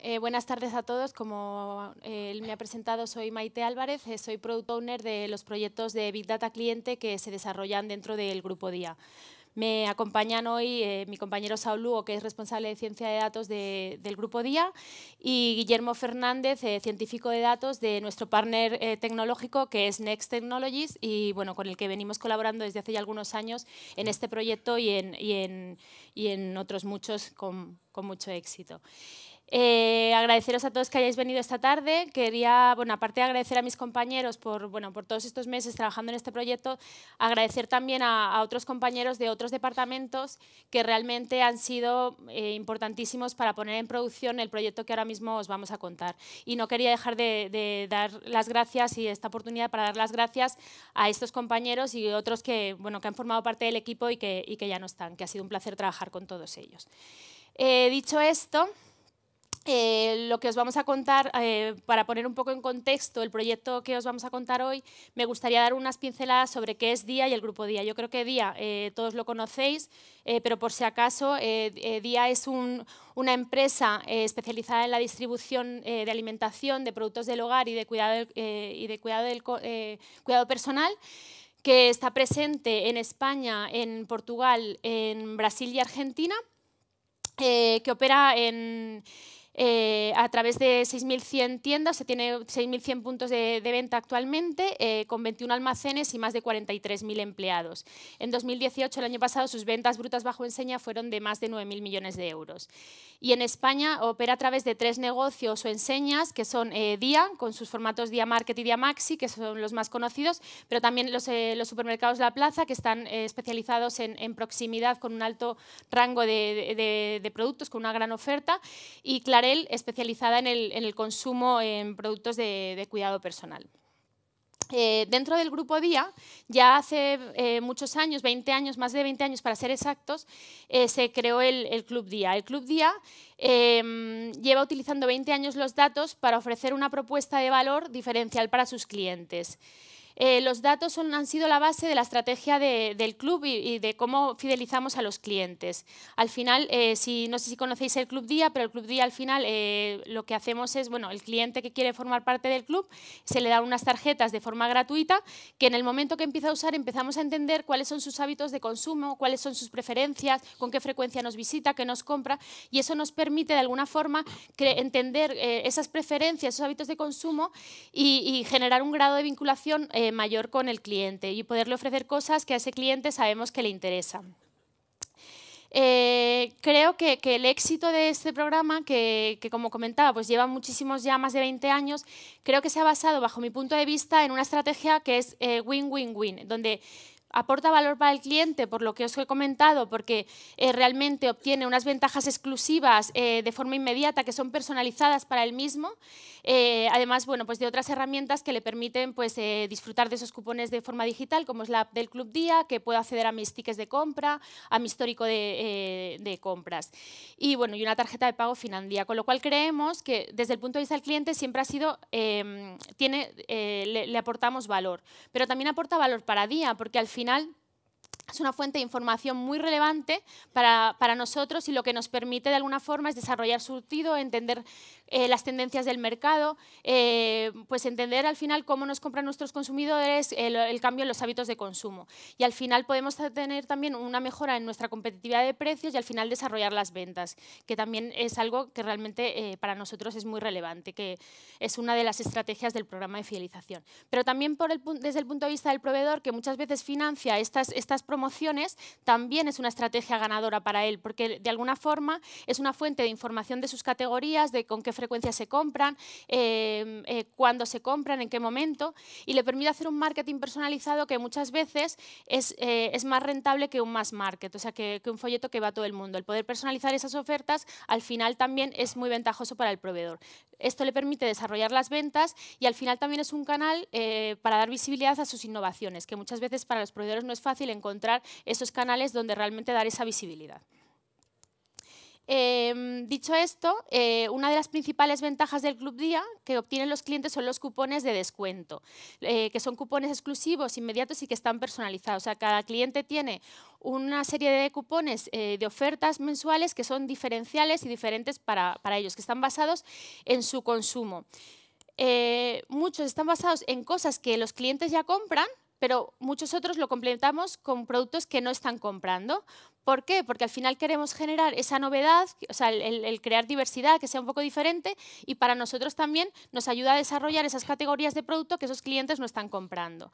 Eh, buenas tardes a todos. Como él eh, me ha presentado, soy Maite Álvarez, eh, soy Product Owner de los proyectos de Big Data Cliente que se desarrollan dentro del Grupo Día. Me acompañan hoy mi compañero Saul Lugo, que es responsable de Ciencia de Datos del Grupo Día, y Guillermo Fernández, científico de datos de nuestro partner tecnológico, que es Next Technologies, y bueno, con el que venimos colaborando desde hace ya algunos años en este proyecto y en, otros muchos con mucho éxito. Eh, agradeceros a todos que hayáis venido esta tarde. Quería, bueno, aparte de agradecer a mis compañeros por, bueno, por todos estos meses trabajando en este proyecto, agradecer también a, otros compañeros de otros departamentos que realmente han sido eh, importantísimos para poner en producción el proyecto que ahora mismo os vamos a contar. Y no quería dejar de, dar las gracias y esta oportunidad para dar las gracias a estos compañeros y otros que, bueno, que han formado parte del equipo y que, ya no están, que ha sido un placer trabajar con todos ellos. Eh, dicho esto, eh, lo que os vamos a contar, eh, para poner un poco en contexto el proyecto que os vamos a contar hoy, me gustaría dar unas pinceladas sobre qué es Día y el Grupo Día. Yo creo que Día, eh, todos lo conocéis, pero por si acaso, Día es una empresa especializada en la distribución de alimentación, de productos del hogar y de cuidado, cuidado personal que está presente en España, en Portugal, en Brasil y Argentina, que opera en eh, a través de 6.100 tiendas, se tiene 6.100 puntos de, venta actualmente, eh, con 21 almacenes y más de 43.000 empleados. En 2018, el año pasado, sus ventas brutas bajo enseña fueron de más de 9.000 millones de euros. Y en España opera a través de tres negocios o enseñas, que son eh, Día, con sus formatos Día Market y Día Maxi, que son los más conocidos, pero también los, eh, los supermercados La Plaza, que están especializados en, proximidad con un alto rango de, productos, con una gran oferta, y Claret especializada en el, consumo en productos de, cuidado personal. Eh, dentro del grupo Día, ya hace eh, muchos años, 20 años, más de 20 años para ser exactos, eh, se creó el, el, Club Día. El Club Día em, lleva utilizando 20 años los datos para ofrecer una propuesta de valor diferencial para sus clientes. Eh, los datos son, han sido la base de la estrategia del club y, de cómo fidelizamos a los clientes. Al final, eh, no sé si conocéis el Club Día, pero el Club Día al final eh, lo que hacemos es, bueno, el cliente que quiere formar parte del club se le da unas tarjetas de forma gratuita que en el momento que empieza a usar empezamos a entender cuáles son sus hábitos de consumo, cuáles son sus preferencias, con qué frecuencia nos visita, qué nos compra y eso nos permite de alguna forma entender esas preferencias, esos hábitos de consumo y, generar un grado de vinculación eh, mayor con el cliente y poderle ofrecer cosas que a ese cliente sabemos que le interesan. Eh, creo que, el éxito de este programa, que, como comentaba, pues lleva muchísimos ya más de 20 años, creo que se ha basado, bajo mi punto de vista, en una estrategia que es win-win-win, eh, donde aporta valor para el cliente por lo que os he comentado, porque eh, realmente obtiene unas ventajas exclusivas eh, de forma inmediata que son personalizadas para él mismo, eh, además bueno, pues de otras herramientas que le permiten pues, disfrutar de esos cupones de forma digital, como es la app del Club Día, que puedo acceder a mis tickets de compra, a mi histórico de, compras y, bueno, y una tarjeta de pago Finandía, con lo cual creemos que desde el punto de vista del cliente siempre ha sido, em, tiene, le, le aportamos valor, pero también aporta valor para Día, porque al final final es una fuente de información muy relevante para, para, nosotros y lo que nos permite de alguna forma es desarrollar surtido, entender eh, las tendencias del mercado, eh, pues entender al final cómo nos compran nuestros consumidores, el, cambio en los hábitos de consumo. Y al final podemos tener también una mejora en nuestra competitividad de precios y al final desarrollar las ventas, que también es algo que realmente eh, para nosotros es muy relevante, que es una de las estrategias del programa de fidelización. Pero también por el, desde el punto de vista del proveedor, que muchas veces financia estas, estas también es una estrategia ganadora para él, porque de alguna forma es una fuente de información de sus categorías, de con qué frecuencia se compran, em, eh, cuándo se compran, en qué momento, y le permite hacer un marketing personalizado que muchas veces eh, es, más rentable que un mass market, o sea, que, que un folleto que va a todo el mundo. El poder personalizar esas ofertas al final también es muy ventajoso para el proveedor. Esto le permite desarrollar las ventas y al final también es un canal eh, para dar visibilidad a sus innovaciones, que muchas veces para los proveedores no es fácil encontrar esos canales donde realmente dar esa visibilidad. Em, dicho esto, eh, una de las principales ventajas del Club Día que obtienen los clientes son los cupones de descuento, eh, que son cupones exclusivos, inmediatos y que están personalizados. cada cliente tiene una serie de cupones eh, de ofertas mensuales que son diferenciales y diferentes para, para ellos, que están basados en su consumo. muchos están basados en cosas que los clientes ya compran, pero muchos otros lo complementamos con productos que no están comprando. ¿Por qué? Porque al final queremos generar esa novedad, o sea, el, crear diversidad que sea un poco diferente y para nosotros también nos ayuda a desarrollar esas categorías de producto que esos clientes no están comprando.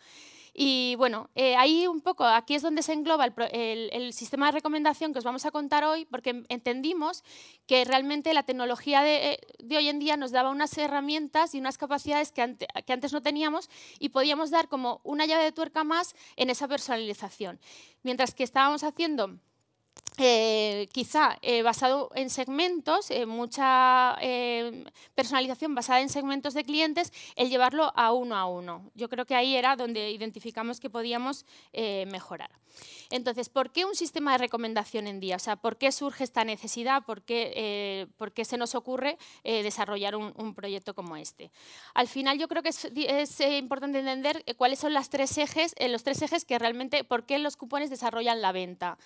Y bueno, eh, ahí un poco, aquí es donde se engloba el, sistema de recomendación que os vamos a contar hoy, porque entendimos que realmente la tecnología de, eh, hoy en día nos daba unas herramientas y unas capacidades que antes no teníamos y podíamos dar como una llave de tuerca más en esa personalización. Mientras que estábamos haciendo eh, quizá eh, basado en segmentos, eh, mucha personalización basada en segmentos de clientes, el llevarlo a uno a uno. Yo creo que ahí era donde identificamos que podíamos mejorar. Entonces, ¿por qué un sistema de recomendación en día? O sea, ¿por qué surge esta necesidad? ¿Por qué, se nos ocurre desarrollar un, proyecto como este? Al final, yo creo que es, importante entender cuáles son las tres ejes, los tres ejes que realmente, ¿por qué los cupones desarrollan la venta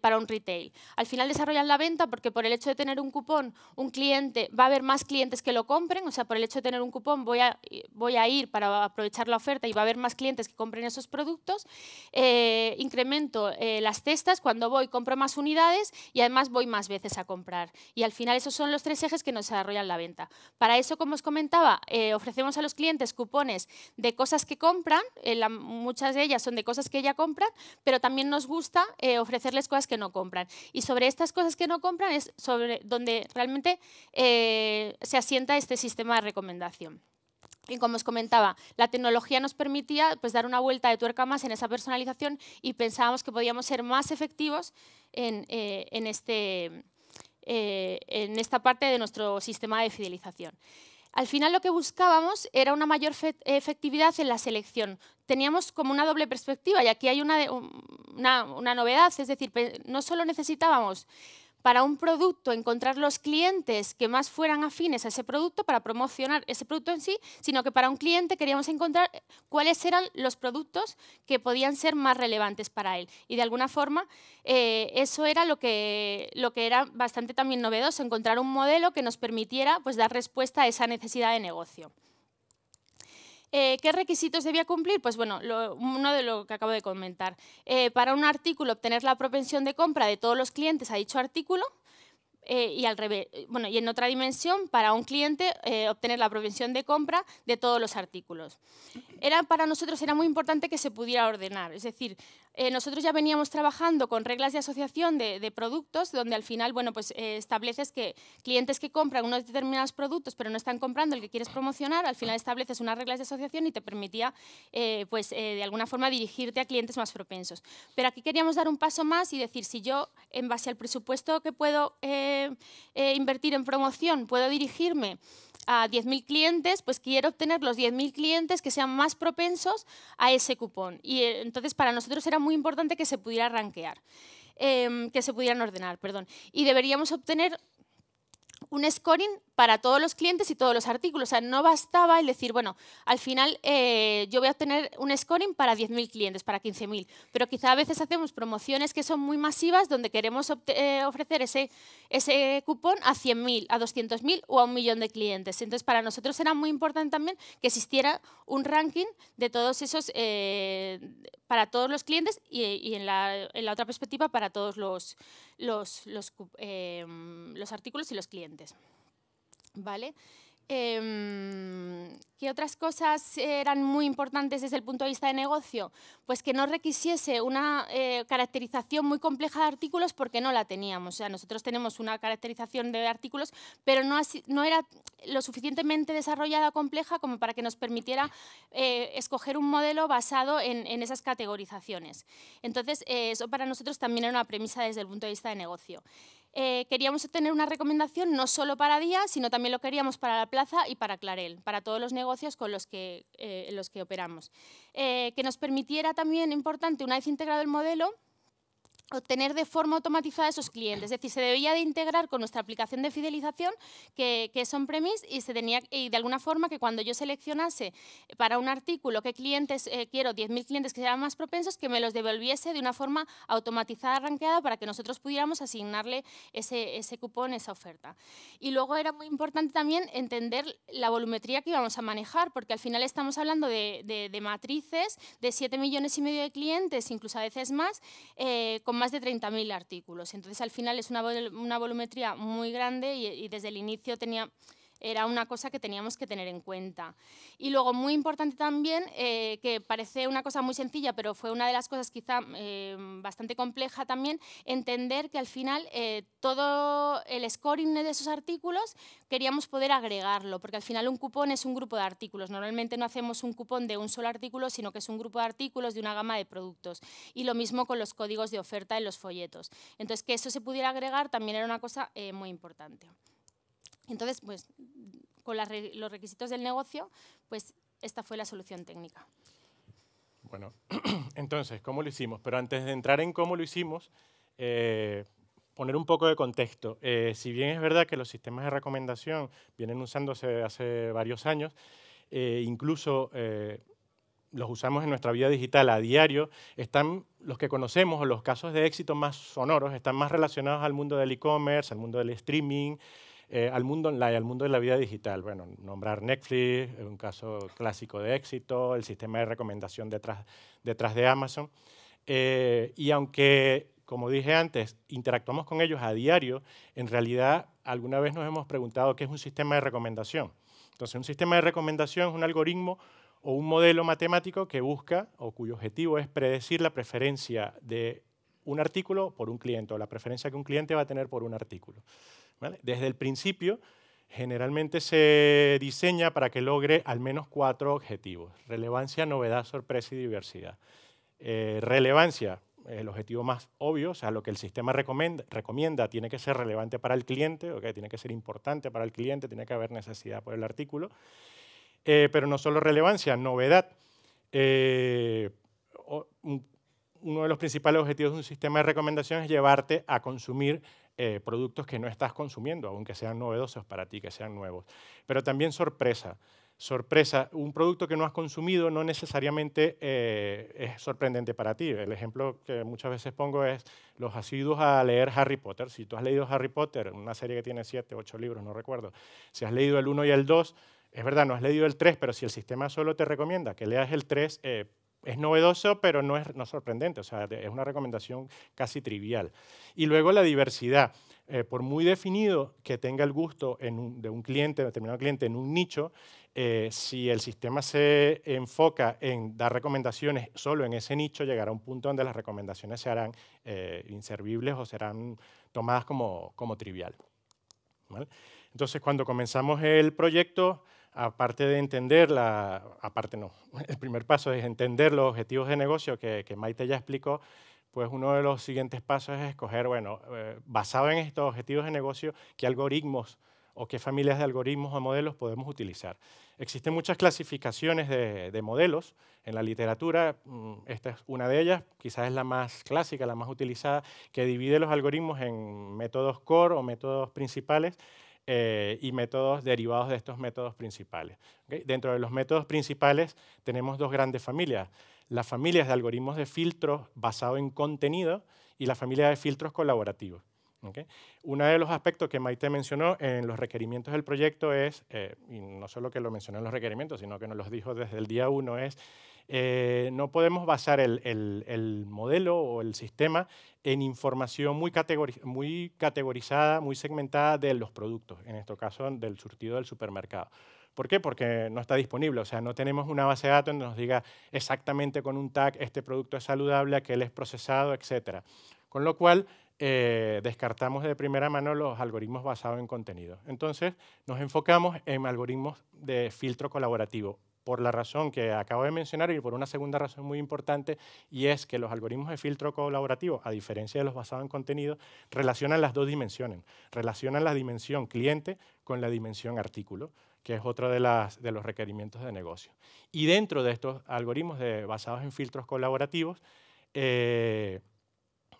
para retail. Al final desarrollan la venta porque por el hecho de tener un cupón, un cliente, va a haber más clientes que lo compren, o sea, por el hecho de tener un cupón voy a, voy a ir para aprovechar la oferta y va a haber más clientes que compren esos productos. Eh, incremento eh, las cestas, cuando voy compro más unidades y además voy más veces a comprar. Y al final esos son los tres ejes que nos desarrollan la venta. Para eso, como os comentaba, eh, ofrecemos a los clientes cupones de cosas que compran, muchas de ellas son de cosas que ya compran, pero también nos gusta ofrecerles cosas que no compran y sobre estas cosas que no compran es sobre donde realmente eh, se asienta este sistema de recomendación. Y como os comentaba, la tecnología nos permitía pues, dar una vuelta de tuerca más en esa personalización y pensábamos que podíamos ser más efectivos en, eh, en, este, eh, en esta parte de nuestro sistema de fidelización. Al final lo que buscábamos era una mayor efectividad en la selección. Teníamos como una doble perspectiva y aquí hay una, de, una, novedad, es decir, no solo necesitábamos para un producto encontrar los clientes que más fueran afines a ese producto para promocionar ese producto en sí, sino que para un cliente queríamos encontrar cuáles eran los productos que podían ser más relevantes para él. Y de alguna forma eh, eso era lo que, era bastante también novedoso, encontrar un modelo que nos permitiera pues, dar respuesta a esa necesidad de negocio. Eh, ¿Qué requisitos debía cumplir? Pues bueno, uno de lo que acabo de comentar. Eh, para un artículo obtener la propensión de compra de todos los clientes a dicho artículo, eh, y al revés, bueno, y en otra dimensión, para un cliente obtener la propensión de compra de todos los artículos. Era, para nosotros era muy importante que se pudiera ordenar, es decir, eh, nosotros ya veníamos trabajando con reglas de asociación de, productos, donde al final bueno, pues, eh, estableces que clientes que compran unos determinados productos pero no están comprando el que quieres promocionar, al final estableces unas reglas de asociación y te permitía eh, pues, de alguna forma dirigirte a clientes más propensos. Pero aquí queríamos dar un paso más y decir, si yo en base al presupuesto que puedo invertir en promoción, puedo dirigirme a 10.000 clientes, pues quiero obtener los 10.000 clientes que sean más propensos a ese cupón. Y eh, entonces para nosotros era muy importante que se pudiera rankear, em, que se pudieran ordenar, perdón. Y deberíamos obtener un scoring para todos los clientes y todos los artículos. O sea, no bastaba el decir, bueno, al final eh, yo voy a obtener un scoring para 10.000 clientes, para 15.000, pero quizá a veces hacemos promociones que son muy masivas donde queremos eh, ofrecer ese, cupón a 100.000, a 200.000 o a un millón de clientes. Entonces, para nosotros era muy importante también que existiera un ranking de todos esos, eh, para todos los clientes y, en, la, otra perspectiva para todos los artículos y los clientes. ¿Vale? Em, ¿Qué otras cosas eran muy importantes desde el punto de vista de negocio? Pues que no requisiese una eh, caracterización muy compleja de artículos porque no la teníamos. O sea, nosotros tenemos una caracterización de artículos, pero no, no era lo suficientemente desarrollada o compleja como para que nos permitiera eh, escoger un modelo basado en, en esas categorizaciones. Entonces, eh, eso para nosotros también era una premisa desde el punto de vista de negocio. Eh, queríamos obtener una recomendación no solo para Día, sino también lo queríamos para la plaza y para Clarel, para todos los negocios con los que, eh, los que operamos. Eh, que nos permitiera también, importante, una vez integrado el modelo, obtener de forma automatizada esos clientes. Es decir, se debía de integrar con nuestra aplicación de fidelización, que, son es on-premise, y, de alguna forma que cuando yo seleccionase para un artículo qué clientes eh, quiero, quiero, 10.000 clientes que sean más propensos, que me los devolviese de una forma automatizada, arranqueada, para que nosotros pudiéramos asignarle ese, cupón, esa oferta. Y luego era muy importante también entender la volumetría que íbamos a manejar, porque al final estamos hablando de, matrices de 7 millones y medio de clientes, incluso a veces más, eh, más de 30.000 artículos. Entonces, al final es una, una volumetría muy grande y desde el inicio tenía era una cosa que teníamos que tener en cuenta. Y luego, muy importante también, eh, que parece una cosa muy sencilla, pero fue una de las cosas quizá eh, bastante compleja también, entender que al final eh, todo el scoring de esos artículos queríamos poder agregarlo, porque al final un cupón es un grupo de artículos. Normalmente no hacemos un cupón de un solo artículo, sino que es un grupo de artículos de una gama de productos. Y lo mismo con los códigos de oferta en los folletos. Entonces, que eso se pudiera agregar también era una cosa muy importante. Entonces, pues, con los requisitos del negocio, pues esta fue la solución técnica. Bueno, entonces, ¿cómo lo hicimos? Pero antes de entrar en cómo lo hicimos, eh, poner un poco de contexto. Eh, si bien es verdad que los sistemas de recomendación vienen usándose hace varios años, eh, incluso los usamos en nuestra vida digital a diario, están los que conocemos o los casos de éxito más sonoros, están más relacionados al mundo del e-commerce, al mundo del streaming, eh, al mundo online, al mundo de la vida digital. Bueno, nombrar Netflix, un caso clásico de éxito, el sistema de recomendación detrás, de Amazon. Eh, y aunque, como dije antes, interactuamos con ellos a diario, en realidad alguna vez nos hemos preguntado qué es un sistema de recomendación. Entonces, un sistema de recomendación es un algoritmo o un modelo matemático que busca o cuyo objetivo es predecir la preferencia de un artículo por un cliente o la preferencia que un cliente va a tener por un artículo. Desde el principio, generalmente se diseña para que logre al menos cuatro objetivos. Relevancia, novedad, sorpresa y diversidad. Eh, relevancia, el objetivo más obvio, o sea, lo que el sistema recomienda, tiene que ser relevante para el cliente, ¿okay? tiene que ser importante para el cliente, tiene que haber necesidad por el artículo. Eh, pero no solo relevancia, novedad. Eh, uno de los principales objetivos de un sistema de recomendación es llevarte a consumir eh, productos que no estás consumiendo, aunque sean novedosos para ti, que sean nuevos. Pero también sorpresa. Sorpresa, un producto que no has consumido no necesariamente eh, es sorprendente para ti. El ejemplo que muchas veces pongo es los asiduos a leer Harry Potter. Si tú has leído Harry Potter, una serie que tiene siete, ocho libros, no recuerdo, si has leído el uno y el dos, es verdad, no has leído el tres, pero si el sistema solo te recomienda que leas el tres, eh, es novedoso, pero no es no sorprendente, o sea, es una recomendación casi trivial. Y luego la diversidad. Eh, por muy definido que tenga el gusto de un cliente, determinado cliente, en un nicho, eh, si el sistema se enfoca en dar recomendaciones solo en ese nicho, llegará a un punto donde las recomendaciones se harán eh, inservibles o serán tomadas como, como trivial. Entonces, cuando comenzamos el proyecto, aparte de entender aparte no, el primer paso es entender los objetivos de negocio que, Maite ya explicó, pues uno de los siguientes pasos es escoger, bueno, eh, basado en estos objetivos de negocio, qué algoritmos o qué familias de algoritmos o modelos podemos utilizar. Existen muchas clasificaciones de modelos en la literatura, mm, esta es una de ellas, quizás es la más clásica, la más utilizada, que divide los algoritmos en métodos core o métodos principales eh, y métodos derivados de estos métodos principales. Dentro de los métodos principales tenemos dos grandes familias. Las familias de algoritmos de filtros basado en contenido y la familia de filtros colaborativos. Uno de los aspectos que Maite mencionó en los requerimientos del proyecto es, eh, y no solo que lo mencionó en los requerimientos, sino que nos los dijo desde el día uno, es eh, no podemos basar el, modelo o el sistema en información muy, categorizada, muy segmentada de los productos, en este caso del surtido del supermercado. ¿Por qué? Porque no está disponible. O sea, no tenemos una base de datos donde nos diga exactamente con un tag este producto es saludable, aquel es procesado, etc. Con lo cual, eh, descartamos de primera mano los algoritmos basados en contenido. Entonces, nos enfocamos en algoritmos de filtro colaborativo por la razón que acabo de mencionar y por una segunda razón muy importante, y es que los algoritmos de filtro colaborativo, a diferencia de los basados en contenido, relacionan las dos dimensiones. Relacionan la dimensión cliente con la dimensión artículo, que es otro de, las, de los requerimientos de negocio. Y dentro de estos algoritmos de, basados en filtros colaborativos, eh,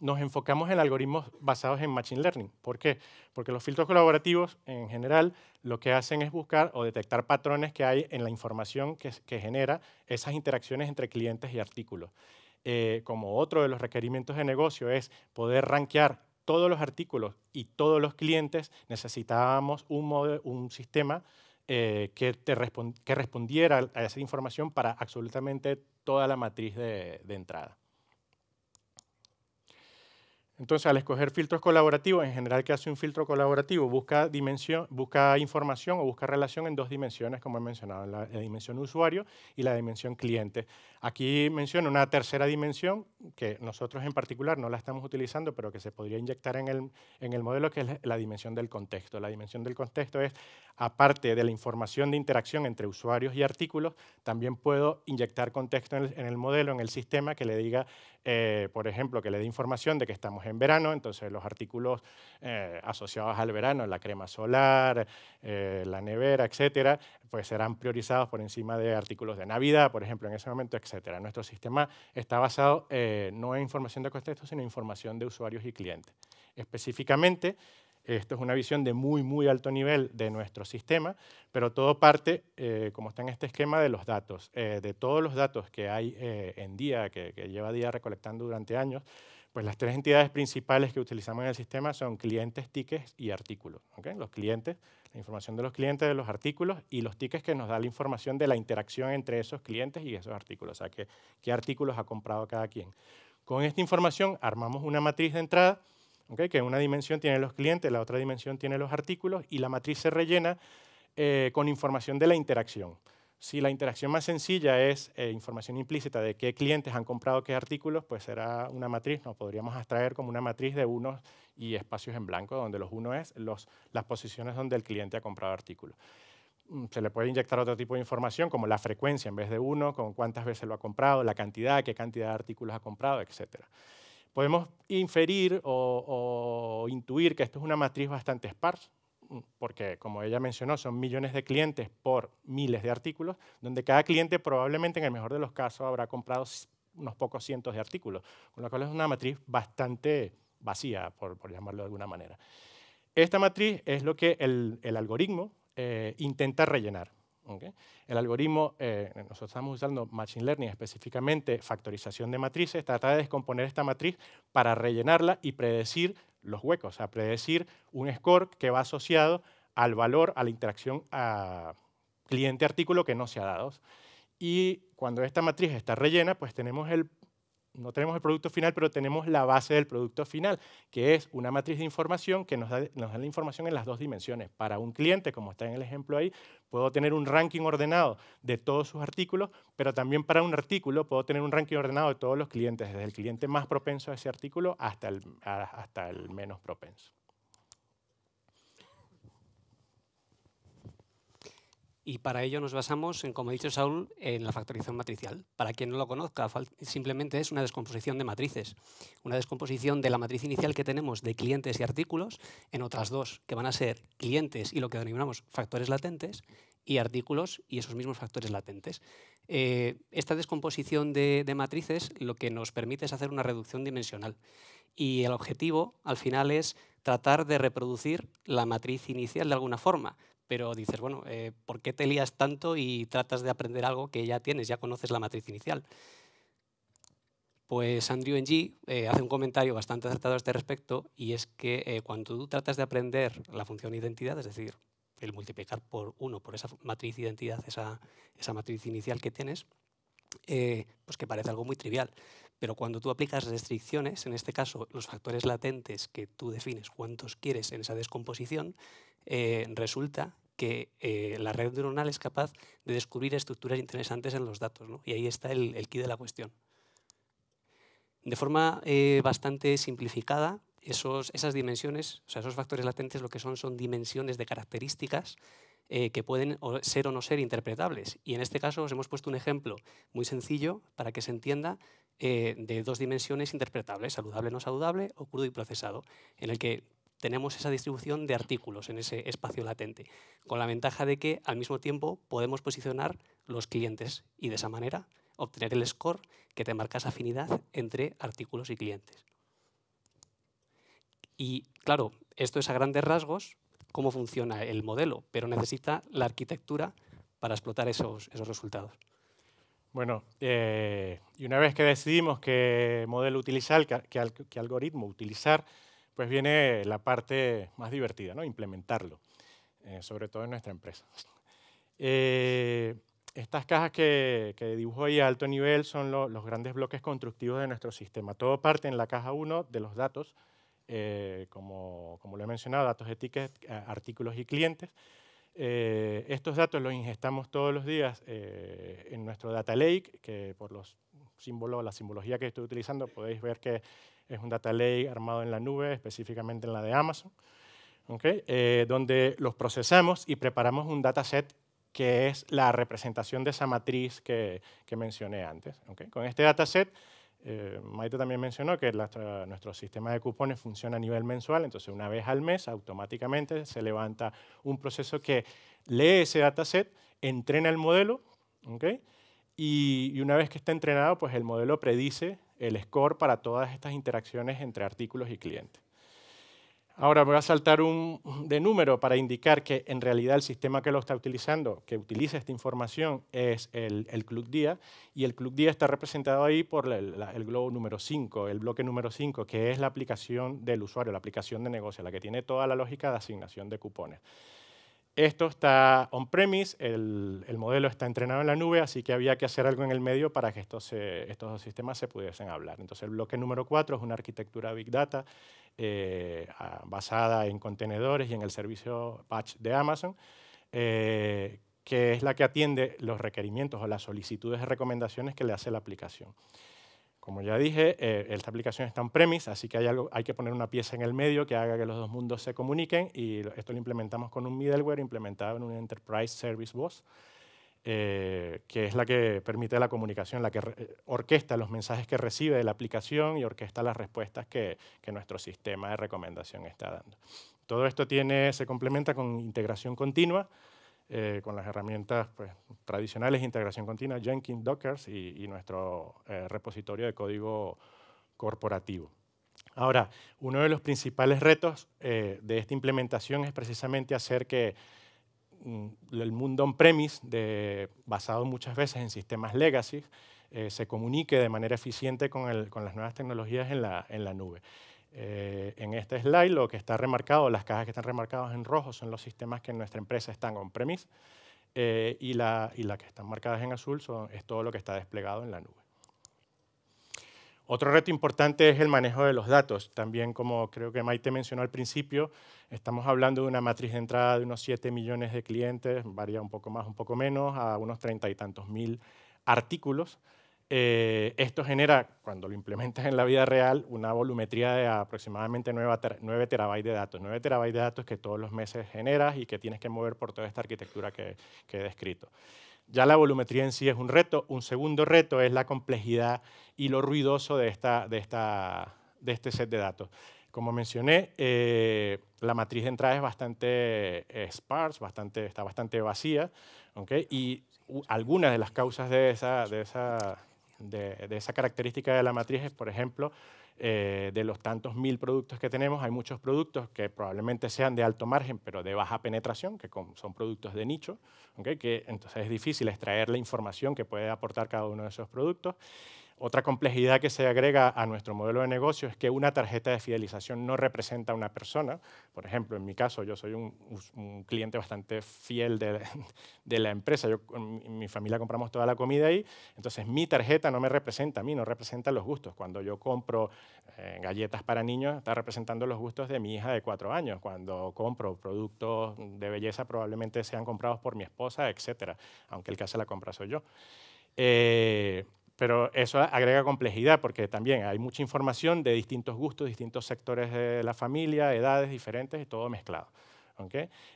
nos enfocamos en algoritmos basados en Machine Learning. ¿Por qué? Porque los filtros colaborativos, en general, lo que hacen es buscar o detectar patrones que hay en la información que, genera esas interacciones entre clientes y artículos. Eh, como otro de los requerimientos de negocio es poder rankear todos los artículos y todos los clientes, necesitábamos un, sistema eh, que, respondiera a esa información para absolutamente toda la matriz de entrada. Entonces, al escoger filtros colaborativos, en general, ¿qué hace un filtro colaborativo? Busca, información o busca relación en dos dimensiones, como he mencionado, la, dimensión usuario y la dimensión cliente. Aquí menciono una tercera dimensión que nosotros en particular no la estamos utilizando, pero que se podría inyectar en el, en el modelo, que es la dimensión del contexto. La dimensión del contexto es, aparte de la información de interacción entre usuarios y artículos, también puedo inyectar contexto en el modelo, en el sistema, que le diga eh, por ejemplo, que le dé información de que estamos en verano, entonces los artículos eh, asociados al verano, la crema solar, eh, la nevera, etcétera, pues serán priorizados por encima de artículos de Navidad, por ejemplo, en ese momento, etcétera. Nuestro sistema está basado no en información de contexto, sino en información de usuarios y clientes. Específicamente, esto es una visión de muy, muy alto nivel de nuestro sistema, pero todo parte, eh, como está en este esquema, de los datos, eh, de todos los datos que hay eh, en día, que, lleva día recolectando durante años, pues las tres entidades principales que utilizamos en el sistema son clientes, tickets y artículos. Los clientes, la información de los clientes de los artículos y los tickets que nos da la información de la interacción entre esos clientes y esos artículos, o sea, qué artículos ha comprado cada quien. Con esta información armamos una matriz de entrada que una dimensión tiene los clientes, la otra dimensión tiene los artículos y la matriz se rellena eh, con información de la interacción. Si la interacción más sencilla es eh, información implícita de qué clientes han comprado qué artículos, pues será una matriz, nos podríamos abstraer como una matriz de unos y espacios en blanco, donde los unos es las posiciones donde el cliente ha comprado artículos. Mm, se le puede inyectar otro tipo de información, como la frecuencia en vez de uno, con cuántas veces lo ha comprado, la cantidad, qué cantidad de artículos ha comprado, etcétera podemos inferir o, intuir que esto es una matriz bastante sparse, porque como ella mencionó, son millones de clientes por miles de artículos, donde cada cliente probablemente en el mejor de los casos habrá comprado unos pocos cientos de artículos, con lo cual es una matriz bastante vacía, por, llamarlo de alguna manera. Esta matriz es lo que el, algoritmo eh, intenta rellenar. El algoritmo, eh, nosotros estamos usando Machine Learning, específicamente factorización de matrices, trata de descomponer esta matriz para rellenarla y predecir los huecos, o predecir un score que va asociado al valor, a la interacción a cliente-artículo que no se ha dado. Y cuando esta matriz está rellena, pues tenemos el no tenemos el producto final, pero tenemos la base del producto final, que es una matriz de información que nos da, la información en las dos dimensiones. Para un cliente, como está en el ejemplo ahí, puedo tener un ranking ordenado de todos sus artículos, pero también para un artículo puedo tener un ranking ordenado de todos los clientes, desde el cliente más propenso a ese artículo hasta el menos propenso. Y para ello nos basamos, en, como ha dicho Saúl, en la factorización matricial. Para quien no lo conozca, simplemente es una descomposición de matrices. Una descomposición de la matriz inicial que tenemos de clientes y artículos en otras dos, que van a ser clientes y lo que denominamos factores latentes, y artículos y esos mismos factores latentes. Eh, esta descomposición de matrices lo que nos permite es hacer una reducción dimensional. Y el objetivo, al final, es tratar de reproducir la matriz inicial de alguna forma pero dices, bueno, eh, ¿por qué te lías tanto y tratas de aprender algo que ya tienes, ya conoces la matriz inicial? Pues Andrew Ng eh, hace un comentario bastante acertado a este respecto y es que eh, cuando tú tratas de aprender la función identidad, es decir, el multiplicar por uno, por esa matriz identidad, esa, esa matriz inicial que tienes, pues que parece algo muy trivial. Pero cuando tú aplicas restricciones, en este caso los factores latentes que tú defines cuántos quieres en esa descomposición, eh, resulta que eh, la red neuronal es capaz de descubrir estructuras interesantes en los datos, y ahí está el, el, key de la cuestión. De forma eh, bastante simplificada, esos, esas dimensiones, o sea, esos factores latentes lo que son son dimensiones de características que pueden ser o no ser interpretables. Y en este caso os hemos puesto un ejemplo muy sencillo para que se entienda de dos dimensiones interpretables, saludable no saludable o crudo y procesado, en el que tenemos esa distribución de artículos en ese espacio latente, con la ventaja de que al mismo tiempo podemos posicionar los clientes y de esa manera obtener el score que te marca esa afinidad entre artículos y clientes. Y claro, esto es a grandes rasgos cómo funciona el modelo, pero necesita la arquitectura para explotar esos, resultados. Bueno, eh, y una vez que decidimos qué modelo utilizar, qué algoritmo utilizar, pues viene la parte más divertida, ¿no? implementarlo, eh, sobre todo en nuestra empresa. Eh, estas cajas que, dibujo ahí a alto nivel son los grandes bloques constructivos de nuestro sistema. Todo parte en la caja 1 de los datos, eh, como, como, lo he mencionado, datos de ticket, artículos y clientes. estos datos los ingestamos todos los días en nuestro Data Lake, que por los símbolos, la simbología que estoy utilizando, podéis ver que es un data lake armado en la nube, específicamente en la de Amazon, eh, donde los procesamos y preparamos un dataset que es la representación de esa matriz que, mencioné antes. Con este dataset, eh, Maite también mencionó que nuestro sistema de cupones funciona a nivel mensual, entonces una vez al mes automáticamente se levanta un proceso que lee ese dataset, entrena el modelo, y, y, una vez que está entrenado, pues el modelo predice el score para todas estas interacciones entre artículos y clientes. Ahora voy a saltar un de número para indicar que en realidad el sistema que lo está utilizando, que utiliza esta información, es el, Club Día, y el Club Día está representado ahí por el, el globo número 5, el bloque número 5, que es la aplicación del usuario, la aplicación de negocio, la que tiene toda la lógica de asignación de cupones. Esto está on-premise, el, modelo está entrenado en la nube, así que había que hacer algo en el medio para que estos, eh, dos sistemas se pudiesen hablar. Entonces, el bloque número 4 es una arquitectura Big Data eh, basada en contenedores y en el servicio Batch de Amazon, eh, que es la que atiende los requerimientos o las solicitudes de recomendaciones que le hace la aplicación. Como ya dije, eh, esta aplicación está en premise, así que hay, algo, hay que poner una pieza en el medio que haga que los dos mundos se comuniquen y esto lo implementamos con un middleware implementado en un Enterprise Service Bus, eh, que es la que permite la comunicación, la que eh, orquesta los mensajes que recibe de la aplicación y orquesta las respuestas que, que nuestro sistema de recomendación está dando. Todo esto tiene, se complementa con integración continua, eh, con las herramientas pues, tradicionales de integración continua, Jenkins, Docker y, nuestro eh, repositorio de código corporativo. Ahora, uno de los principales retos eh, de esta implementación es precisamente hacer que mm, el mundo on-premise, basado muchas veces en sistemas legacy, se comunique de manera eficiente con, las nuevas tecnologías en la nube. Eh, en este slide lo que está remarcado, las cajas que están remarcadas en rojo son los sistemas que en nuestra empresa están on-premise eh, y las que están marcadas en azul son, es todo lo que está desplegado en la nube. Otro reto importante es el manejo de los datos. También, como creo que Maite mencionó al principio, estamos hablando de una matriz de entrada de unos 7 millones de clientes, varía un poco más, un poco menos, a unos treinta y tantos mil artículos. Eh, esto genera, cuando lo implementas en la vida real, una volumetría de aproximadamente 9, terabytes de datos. 9 terabytes de datos que todos los meses generas y que tienes que mover por toda esta arquitectura que, he descrito. Ya la volumetría en sí es un reto. Un segundo reto es la complejidad y lo ruidoso de, esta, de, esta, de este set de datos. Como mencioné, eh, la matriz de entrada es bastante eh, sparse, bastante, está bastante vacía, ¿okay? y algunas de las causas de esa, de esa de, esa característica de la matriz es, por ejemplo, eh, de los tantos mil productos que tenemos, hay muchos productos que probablemente sean de alto margen, pero de baja penetración, que son productos de nicho, que entonces es difícil extraer la información que puede aportar cada uno de esos productos. Otra complejidad que se agrega a nuestro modelo de negocio es que una tarjeta de fidelización no representa a una persona. Por ejemplo, en mi caso, yo soy un, cliente bastante fiel de, la empresa. Yo, en mi familia compramos toda la comida ahí, entonces mi tarjeta no me representa a mí, no representa los gustos. Cuando yo compro eh, galletas para niños, está representando los gustos de mi hija de cuatro años. Cuando compro productos de belleza, probablemente sean comprados por mi esposa, etc. Aunque el que hace la compra soy yo. Eh, pero eso agrega complejidad porque también hay mucha información de distintos gustos, distintos sectores de la familia, edades diferentes y todo mezclado.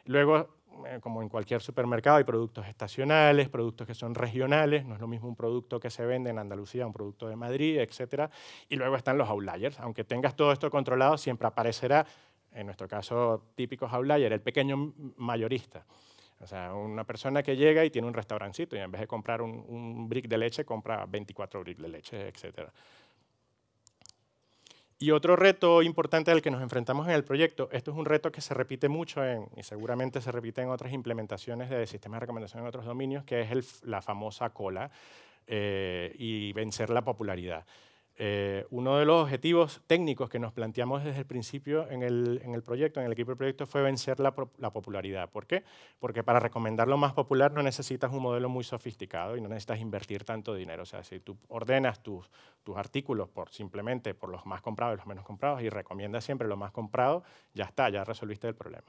Luego, eh, como en cualquier supermercado, hay productos estacionales, productos que son regionales, no es lo mismo un producto que se vende en Andalucía, un producto de Madrid, etc. Y luego están los outliers. Aunque tengas todo esto controlado, siempre aparecerá, en nuestro caso típicos outlier, el pequeño mayorista. O sea, una persona que llega y tiene un restaurancito y en vez de comprar un, brick de leche, compra 24 bricks de leche, etc. Y otro reto importante al que nos enfrentamos en el proyecto, esto es un reto que se repite mucho y seguramente se repite en otras implementaciones de sistemas de recomendación en otros dominios, que es la famosa cola eh, y vencer la popularidad. Eh, uno de los objetivos técnicos que nos planteamos desde el principio en el, proyecto, en el equipo de proyecto, fue vencer la, popularidad. ¿Por qué? Porque para recomendar lo más popular no necesitas un modelo muy sofisticado y no necesitas invertir tanto dinero. O sea, si tú ordenas tus, tus artículos por, simplemente por los más comprados y los menos comprados y recomiendas siempre lo más comprado, ya está, ya resolviste el problema.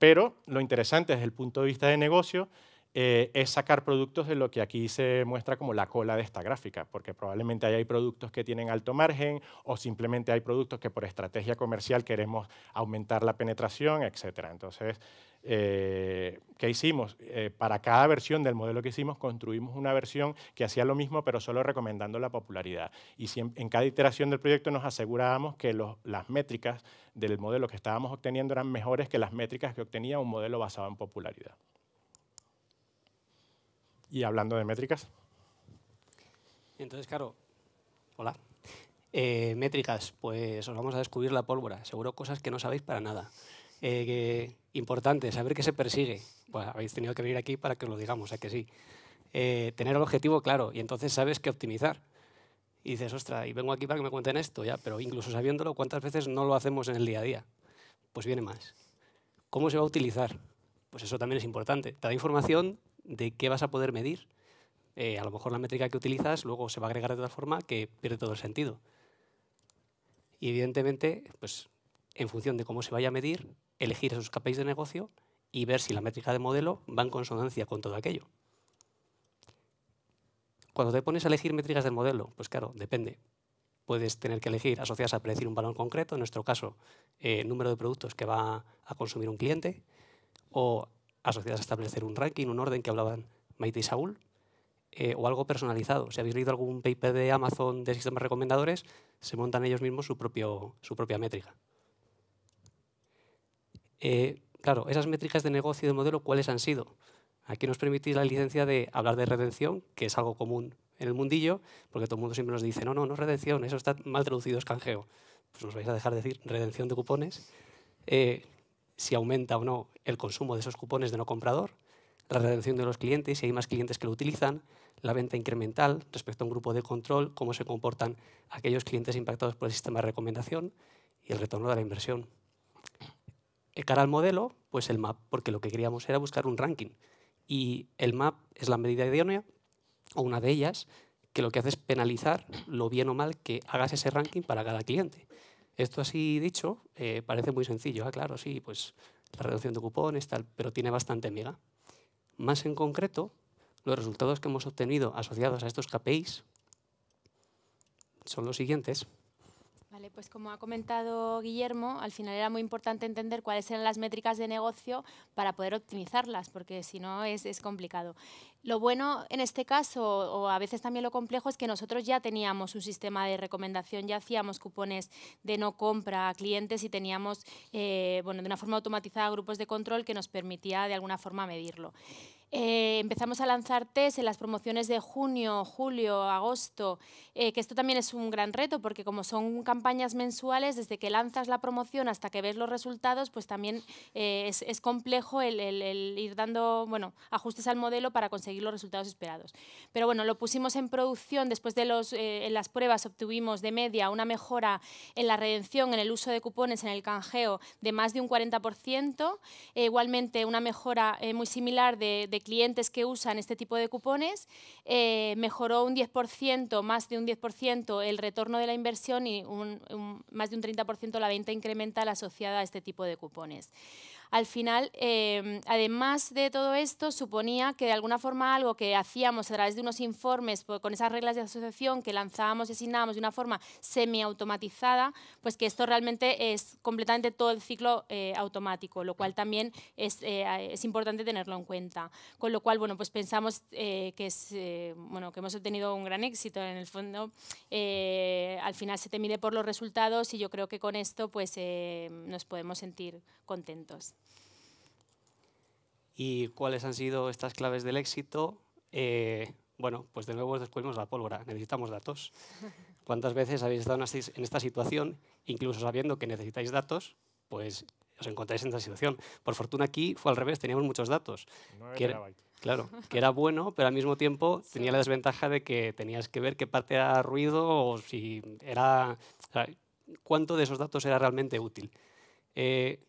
Pero lo interesante desde el punto de vista de negocio eh, es sacar productos de lo que aquí se muestra como la cola de esta gráfica, porque probablemente ahí hay productos que tienen alto margen o simplemente hay productos que por estrategia comercial queremos aumentar la penetración, etc. Entonces, eh, ¿qué hicimos? Eh, para cada versión del modelo que hicimos construimos una versión que hacía lo mismo, pero solo recomendando la popularidad. Y en cada iteración del proyecto nos asegurábamos que las métricas del modelo que estábamos obteniendo eran mejores que las métricas que obtenía un modelo basado en popularidad y hablando de métricas. Entonces, claro, hola. Eh, métricas, pues os vamos a descubrir la pólvora. Seguro cosas que no sabéis para nada. Eh, importante, saber qué se persigue. Pues habéis tenido que venir aquí para que os lo digamos, a que sí. Eh, tener el objetivo claro y entonces sabes qué optimizar. Y dices, ostra, y vengo aquí para que me cuenten esto, ya, pero incluso sabiéndolo, ¿cuántas veces no lo hacemos en el día a día? Pues viene más. ¿Cómo se va a utilizar? Pues eso también es importante. Te da información de qué vas a poder medir, eh, a lo mejor la métrica que utilizas luego se va a agregar de tal forma que pierde todo el sentido. Y evidentemente, pues en función de cómo se vaya a medir, elegir esos KPIs de negocio y ver si la métrica de modelo va en consonancia con todo aquello. Cuando te pones a elegir métricas del modelo, pues claro, depende. Puedes tener que elegir asociadas a predecir un valor concreto, en nuestro caso, el eh, número de productos que va a consumir un cliente, o asociadas a establecer un ranking, un orden que hablaban Maite y Saúl, eh, o algo personalizado. Si habéis leído algún paper de Amazon de sistemas recomendadores, se montan ellos mismos su, propio, su propia métrica. Eh, claro, esas métricas de negocio y de modelo, ¿cuáles han sido? Aquí nos permitís la licencia de hablar de retención, que es algo común en el mundillo, porque todo el mundo siempre nos dice, no, no, no es retención, eso está mal traducido, es canjeo. Pues nos vais a dejar decir redención de cupones. Eh, si aumenta o no el consumo de esos cupones de no comprador, la retención de los clientes, si hay más clientes que lo utilizan, la venta incremental respecto a un grupo de control, cómo se comportan aquellos clientes impactados por el sistema de recomendación y el retorno de la inversión. El eh, cara al modelo, pues el MAP, porque lo que queríamos era buscar un ranking. Y el MAP es la medida idónea, o una de ellas, que lo que hace es penalizar lo bien o mal que hagas ese ranking para cada cliente. Esto así dicho, eh, parece muy sencillo. Ah, claro, sí, pues la reducción de cupones, tal, pero tiene bastante miga. Más en concreto, los resultados que hemos obtenido asociados a estos KPIs son los siguientes pues como ha comentado Guillermo, al final era muy importante entender cuáles eran las métricas de negocio para poder optimizarlas, porque si no es, complicado. Lo bueno en este caso, o a veces también lo complejo, es que nosotros ya teníamos un sistema de recomendación, ya hacíamos cupones de no compra a clientes y teníamos, eh, bueno, de una forma automatizada grupos de control que nos permitía de alguna forma medirlo. Eh, empezamos a lanzar test en las promociones de junio, julio, agosto, eh, que esto también es un gran reto porque como son campañas mensuales, desde que lanzas la promoción hasta que ves los resultados, pues también eh, es, complejo el, ir dando bueno, ajustes al modelo para conseguir los resultados esperados. Pero bueno, lo pusimos en producción, después de los, en las pruebas obtuvimos de media una mejora en la redención, en el uso de cupones, en el canjeo de más de un 40%, e igualmente una mejora muy similar de, de clientes que usan este tipo de cupones, eh, mejoró un 10%, más de un 10% el retorno de la inversión y más de un 30% la venta incremental asociada a este tipo de cupones al final, em, además de todo esto, suponía que de alguna forma algo que hacíamos a través de unos informes pues, con esas reglas de asociación que lanzábamos y asignábamos de una forma semiautomatizada, pues que esto realmente es completamente todo el ciclo eh, automático, lo cual también eh, es, importante tenerlo en cuenta. Con lo cual, bueno, pues pensamos eh, que, es, bueno, que hemos obtenido un gran éxito en el fondo. al final se te mide por los resultados y yo creo que con esto pues, nos podemos sentir contentos y cuáles han sido estas claves del éxito, eh, bueno, pues de nuevo descubrimos la pólvora, necesitamos datos. ¿Cuántas veces habéis estado en esta situación, incluso sabiendo que necesitáis datos, pues os encontráis en esta situación? Por fortuna aquí fue al revés, teníamos muchos datos. era, claro, que era bueno, pero al mismo tiempo tenía la desventaja de que tenías que ver qué parte era ruido o si era... cuánto de esos datos era realmente útil. Eh,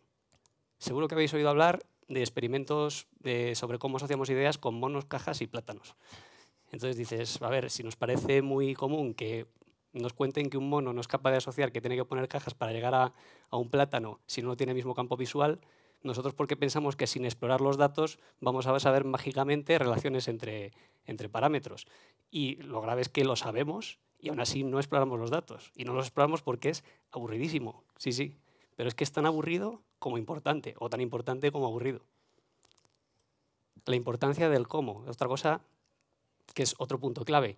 seguro que habéis oído hablar de experimentos sobre cómo asociamos ideas con monos, cajas y plátanos. Entonces dices, a ver, si nos parece muy común que nos cuenten que un mono no es capaz de asociar que tiene que poner cajas para llegar a, un plátano si no tiene el mismo campo visual, nosotros porque pensamos que sin explorar los datos vamos a saber mágicamente relaciones entre, entre parámetros. Y lo grave es que lo sabemos y aún así no exploramos los datos. Y no los exploramos porque es aburridísimo, sí, sí. Pero es que es tan aburrido como importante o tan importante como aburrido. La importancia del cómo, otra cosa que es otro punto clave.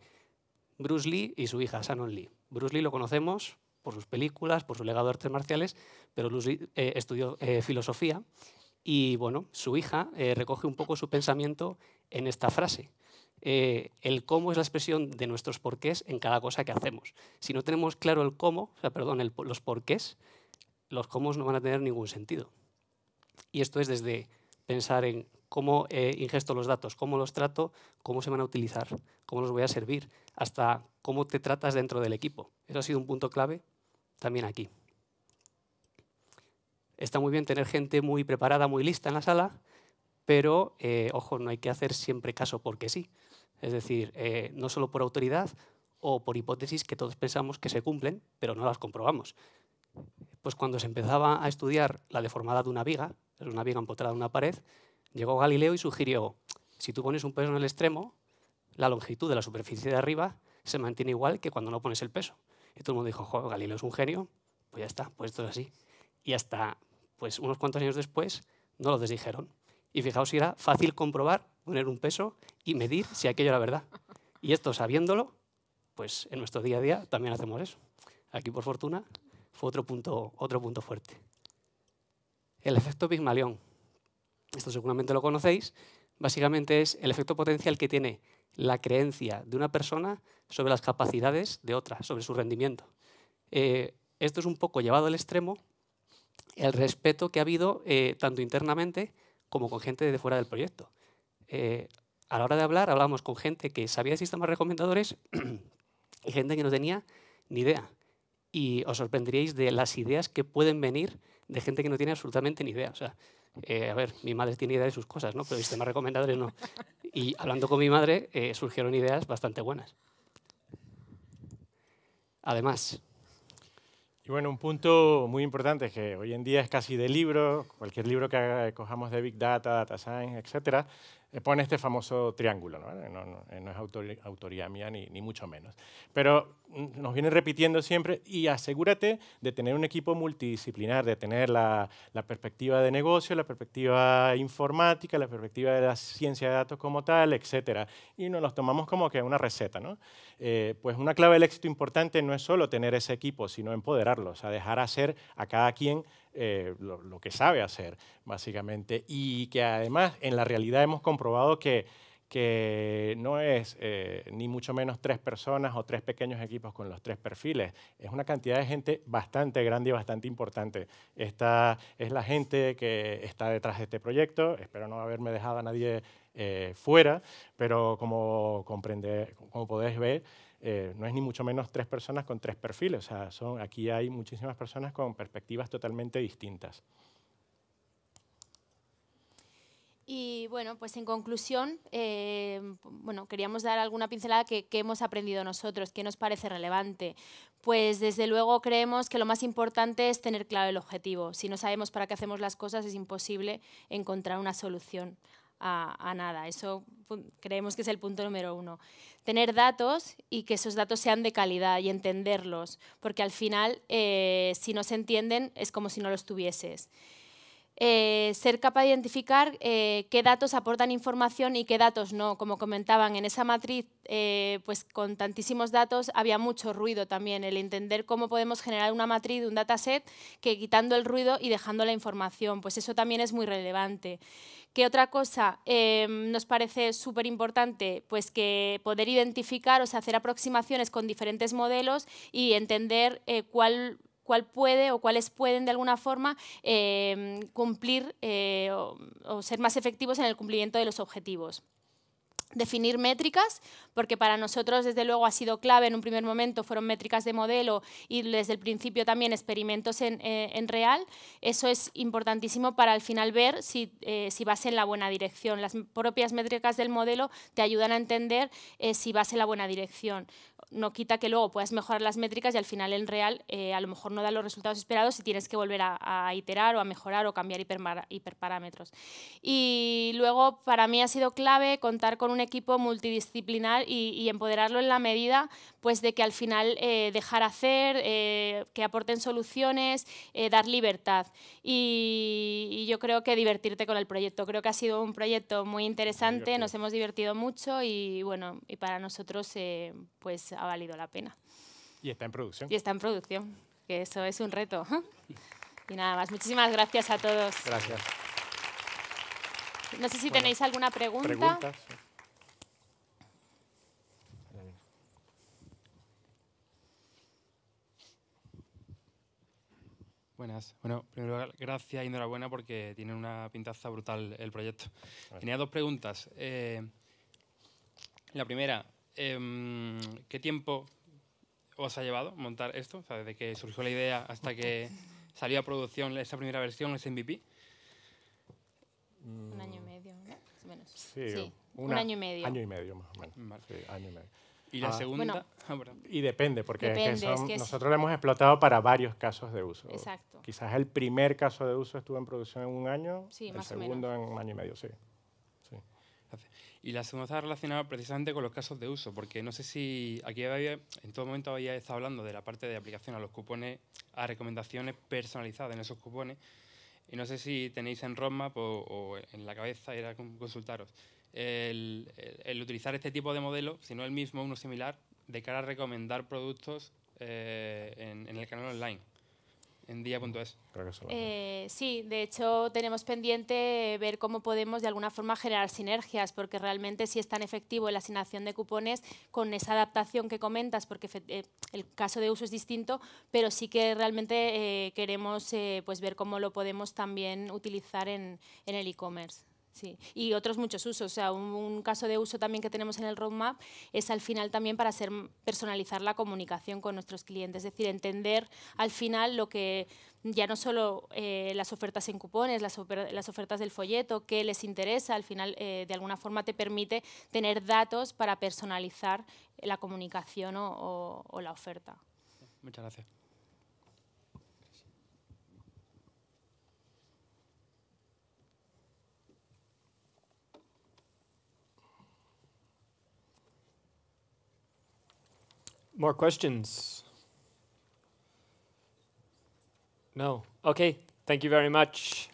Bruce Lee y su hija, Shannon Lee. Bruce Lee lo conocemos por sus películas, por su legado de artes marciales, pero Bruce Lee eh, estudió eh, filosofía y bueno, su hija eh, recoge un poco su pensamiento en esta frase. el cómo es la expresión de nuestros porqués en cada cosa que hacemos. Si no tenemos claro el cómo, o sea, perdón, los porqués, los cómo no van a tener ningún sentido. Y esto es desde pensar en cómo eh, ingesto los datos, cómo los trato, cómo se van a utilizar, cómo los voy a servir, hasta cómo te tratas dentro del equipo. Eso ha sido un punto clave también aquí. Está muy bien tener gente muy preparada, muy lista en la sala, pero eh, ojo, no hay que hacer siempre caso porque sí. Es decir, eh, no solo por autoridad o por hipótesis que todos pensamos que se cumplen, pero no las comprobamos pues cuando se empezaba a estudiar la deformada de una viga, es una viga empotrada en una pared, llegó Galileo y sugirió, si tú pones un peso en el extremo, la longitud de la superficie de arriba se mantiene igual que cuando no pones el peso. Y todo el mundo dijo, jo, Galileo es un genio, pues ya está, pues esto es así. Y hasta pues, unos cuantos años después no lo desdijeron. Y fijaos, era fácil comprobar, poner un peso y medir si aquello era verdad. Y esto sabiéndolo, pues en nuestro día a día también hacemos eso. Aquí, por fortuna, fue otro punto, otro punto fuerte. El efecto Pigmalión. Esto seguramente lo conocéis. Básicamente es el efecto potencial que tiene la creencia de una persona sobre las capacidades de otra, sobre su rendimiento. Eh, esto es un poco llevado al extremo el respeto que ha habido eh, tanto internamente como con gente de fuera del proyecto. Eh, a la hora de hablar, hablábamos con gente que sabía de sistemas recomendadores y gente que no tenía ni idea y os sorprenderíais de las ideas que pueden venir de gente que no tiene absolutamente ni idea. O sea, eh, a ver, mi madre tiene idea de sus cosas, ¿no? Pero sistemas recomendadores no. Y hablando con mi madre, eh, surgieron ideas bastante buenas. Además. Y bueno, un punto muy importante que hoy en día es casi de libro, cualquier libro que cojamos de Big Data, Data Science, etcétera, eh, pone este famoso triángulo, no, eh, eh, es autoría mía ni, mucho menos. Pero mm, nos viene repitiendo siempre y asegúrate de tener un equipo multidisciplinar, de tener la, perspectiva de negocio, la perspectiva informática, la perspectiva de la ciencia de datos como tal, etc. Y nos los tomamos como que una receta. ¿no? pues una clave del éxito importante no es solo tener ese equipo, sino empoderarlos, o a dejar hacer a cada quien eh, lo, que sabe hacer, básicamente, y que además en la realidad hemos comprobado que, que no es eh, ni mucho menos tres personas o tres pequeños equipos con los tres perfiles, es una cantidad de gente bastante grande y bastante importante. Esta es la gente que está detrás de este proyecto, espero no haberme dejado a nadie eh, fuera, pero como, comprende, como podéis ver, eh, no es ni mucho menos tres personas con tres perfiles. O sea, aquí hay muchísimas personas con perspectivas totalmente distintas. Y bueno, pues en conclusión, eh, queríamos dar alguna pincelada que, qué hemos aprendido nosotros, qué nos parece relevante. Pues desde luego creemos que lo más importante es tener claro el objetivo. Si no sabemos para qué hacemos las cosas, es imposible encontrar una solución a, nada. Eso creemos que es el punto número uno. Tener datos y que esos datos sean de calidad y entenderlos, porque al final, eh, si no se entienden, es como si no los tuvieses. Eh, ser capaz de identificar eh, qué datos aportan información y qué datos no. Como comentaban, en esa matriz, eh, pues con tantísimos datos había mucho ruido también. El entender cómo podemos generar una matriz, un dataset, que quitando el ruido y dejando la información, pues eso también es muy relevante. ¿Qué otra cosa em, nos parece súper importante? Pues que poder identificar, o hacer aproximaciones con diferentes modelos y entender cuál cuál puede o cuáles pueden de alguna forma eh, cumplir eh, o ser más efectivos en el cumplimiento de los objetivos definir métricas, porque para nosotros desde luego ha sido clave en un primer momento, fueron métricas de modelo y desde el principio también experimentos en, eh, en real. Eso es importantísimo para al final ver si, eh, si, vas en la buena dirección. Las propias métricas del modelo te ayudan a entender eh, si vas en la buena dirección. No quita que luego puedas mejorar las métricas y al final en real a lo mejor no da los resultados esperados y tienes que volver a, a iterar o a mejorar o cambiar hiperparámetros. Y luego para mí ha sido clave contar con un equipo multidisciplinar y, empoderarlo en la medida pues, de que al final eh, dejar hacer, eh, que aporten soluciones, eh, dar libertad. Y, yo creo que divertirte con el proyecto. Creo que ha sido un proyecto muy interesante, nos hemos divertido mucho y bueno, y para nosotros pues ha valido la pena. Y está en producción. Y está en producción, que eso es un reto. Y nada más, muchísimas gracias a todos. Gracias. No sé si tenéis alguna pregunta. Bueno, primero, gracias y enhorabuena porque tiene una pintaza brutal el proyecto. Tenía dos preguntas. Eh, la primera, em, ¿qué tiempo os ha llevado montar esto? O sea, desde que surgió la idea hasta que salió a producción esa primera versión, ese MVP. Un año y medio, o menos. Sí, un año y medio. Año y medio, más o menos. Sí, año y medio. ¿Y la ah. segunda? Ah, y depende, porque nosotros lo hemos explotado para varios casos de uso. Exacto. Quizás el primer caso de uso estuvo en producción en un año, el segundo en un año y medio, sí. Y la segunda está relacionada precisamente con los casos de uso, porque no sé si aquí había, en todo momento había estado hablando de la parte de aplicación a los cupones, a recomendaciones personalizadas en esos cupones, y no sé si tenéis en roadmap o, o en la cabeza, era consultaros el, utilizar este tipo de modelo, si no el mismo, uno similar, de cara a recomendar productos eh, en, el canal online, en día.es. Eh, sí, de hecho tenemos pendiente ver cómo podemos de alguna forma generar sinergias, porque realmente sí es tan efectivo la asignación de cupones con esa adaptación que comentas, porque eh, el caso de uso es distinto, pero sí que realmente eh, queremos pues ver cómo lo podemos también utilizar en el e-commerce. Sí, y otros muchos usos. O sea, un, caso de uso también que tenemos en el roadmap es al final también para hacer, personalizar la comunicación con nuestros clientes, es decir, entender al final lo que ya no solo eh, las ofertas en cupones, las, ofertas del folleto, qué les interesa, al final eh, de alguna forma te permite tener datos para personalizar la comunicación o la oferta. Muchas gracias. More questions? No. Okay. Thank you very much.